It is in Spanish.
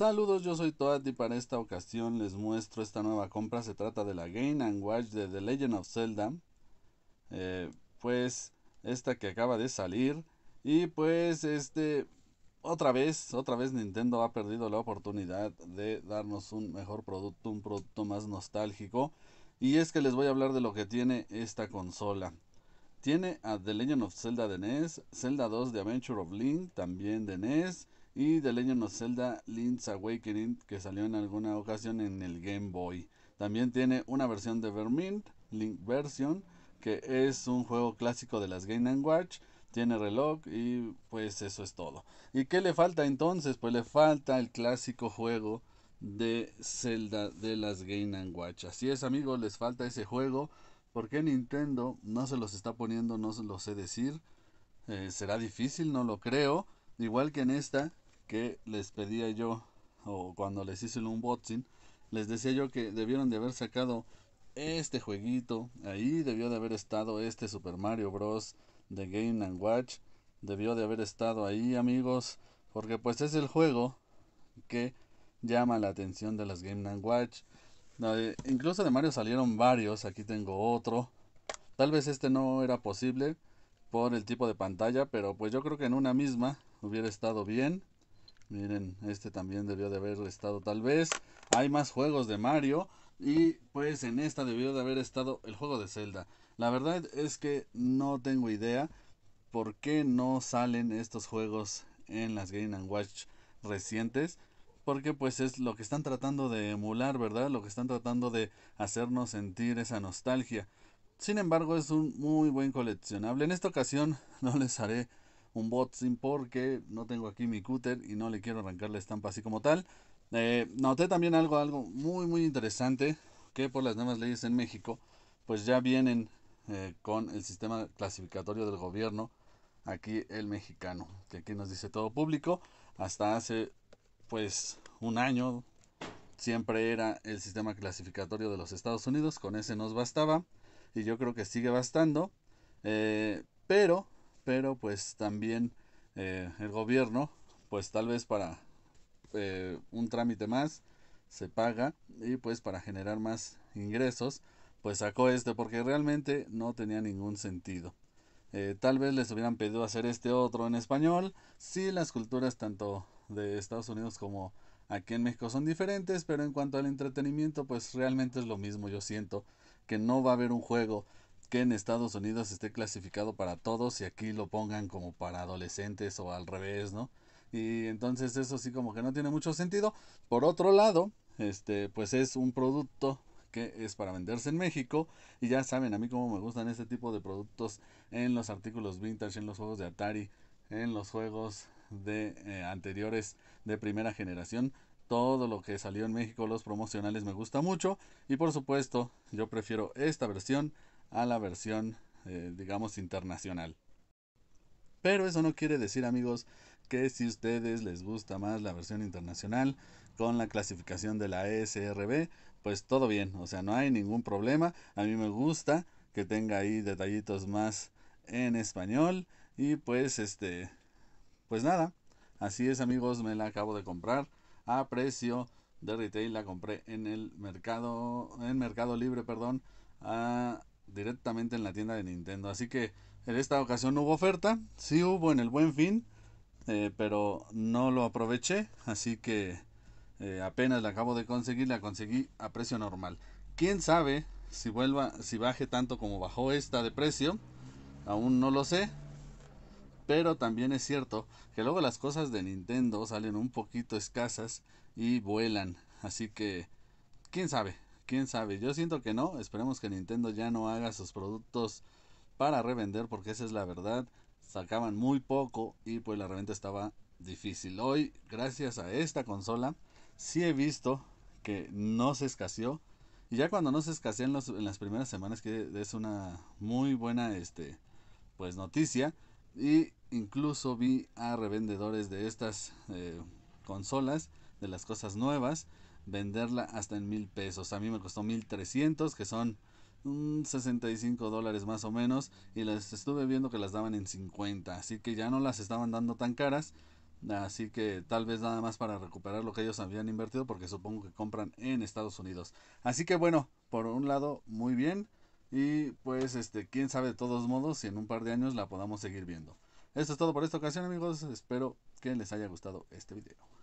Saludos, yo soy Toad y para esta ocasión les muestro esta nueva compra. Se trata de la Game Watch de The Legend of Zelda. Eh, pues esta que acaba de salir. Y pues este, otra vez, otra vez Nintendo ha perdido la oportunidad de darnos un mejor producto, un producto más nostálgico. Y es que les voy a hablar de lo que tiene esta consola. Tiene a The Legend of Zelda de NES, Zelda 2 de Adventure of Link, también de NES, y The Legend of Zelda Link's Awakening que salió en alguna ocasión en el Game Boy. También tiene una versión de Vermint, Link Version, que es un juego clásico de las Game Watch. Tiene reloj y pues eso es todo. ¿Y qué le falta entonces? Pues le falta el clásico juego de Zelda de las Game Watch. Así es amigos, les falta ese juego. porque Nintendo no se los está poniendo? No se lo sé decir. Eh, será difícil, no lo creo. Igual que en esta, que les pedía yo, o cuando les hice el unboxing, les decía yo que debieron de haber sacado este jueguito, ahí debió de haber estado este Super Mario Bros. de Game ⁇ Watch, debió de haber estado ahí amigos, porque pues es el juego que llama la atención de las Game ⁇ Watch. incluso de Mario salieron varios, aquí tengo otro. Tal vez este no era posible por el tipo de pantalla, pero pues yo creo que en una misma hubiera estado bien. Miren, este también debió de haber estado tal vez. Hay más juegos de Mario. Y pues en esta debió de haber estado el juego de Zelda. La verdad es que no tengo idea por qué no salen estos juegos en las Game ⁇ Watch recientes. Porque pues es lo que están tratando de emular, ¿verdad? Lo que están tratando de hacernos sentir esa nostalgia. Sin embargo, es un muy buen coleccionable. En esta ocasión no les haré un bot sin porque no tengo aquí mi cúter y no le quiero arrancar la estampa así como tal. Eh, noté también algo, algo muy muy interesante que por las nuevas leyes en México pues ya vienen eh, con el sistema clasificatorio del gobierno aquí el mexicano que aquí nos dice todo público hasta hace pues un año siempre era el sistema clasificatorio de los Estados Unidos con ese nos bastaba y yo creo que sigue bastando eh, pero pero pues también eh, el gobierno, pues tal vez para eh, un trámite más, se paga y pues para generar más ingresos, pues sacó este porque realmente no tenía ningún sentido. Eh, tal vez les hubieran pedido hacer este otro en español. si las culturas tanto de Estados Unidos como aquí en México son diferentes, pero en cuanto al entretenimiento, pues realmente es lo mismo. Yo siento que no va a haber un juego que en Estados Unidos esté clasificado para todos y aquí lo pongan como para adolescentes o al revés, ¿no? Y entonces eso sí como que no tiene mucho sentido. Por otro lado, este pues es un producto que es para venderse en México. Y ya saben, a mí como me gustan este tipo de productos en los artículos vintage, en los juegos de Atari, en los juegos de eh, anteriores de primera generación. Todo lo que salió en México, los promocionales me gusta mucho. Y por supuesto, yo prefiero esta versión a la versión, eh, digamos, internacional. Pero eso no quiere decir, amigos, que si ustedes les gusta más la versión internacional con la clasificación de la e SRB, pues todo bien, o sea, no hay ningún problema. A mí me gusta que tenga ahí detallitos más en español y pues este pues nada, así es, amigos, me la acabo de comprar a precio de retail la compré en el mercado en Mercado Libre, perdón, a directamente en la tienda de Nintendo. Así que en esta ocasión no hubo oferta, sí hubo en el buen fin, eh, pero no lo aproveché, así que eh, apenas la acabo de conseguir, la conseguí a precio normal. Quién sabe si vuelva, si baje tanto como bajó esta de precio, aún no lo sé. Pero también es cierto que luego las cosas de Nintendo salen un poquito escasas y vuelan. Así que, quién sabe, quién sabe. Yo siento que no. Esperemos que Nintendo ya no haga sus productos para revender, porque esa es la verdad. Sacaban muy poco y pues la reventa estaba difícil. Hoy, gracias a esta consola, sí he visto que no se escaseó. Y ya cuando no se escaseó en, las primeras semanas, que es una muy buena este, pues, noticia. Y incluso vi a revendedores de estas eh, consolas, de las cosas nuevas, venderla hasta en mil pesos. A mí me costó mil trescientos, que son mm, y 65 dólares más o menos. Y las estuve viendo que las daban en 50. Así que ya no las estaban dando tan caras. Así que tal vez nada más para recuperar lo que ellos habían invertido, porque supongo que compran en Estados Unidos. Así que bueno, por un lado, muy bien. Y pues, este, quién sabe de todos modos si en un par de años la podamos seguir viendo. Esto es todo por esta ocasión, amigos. Espero que les haya gustado este video.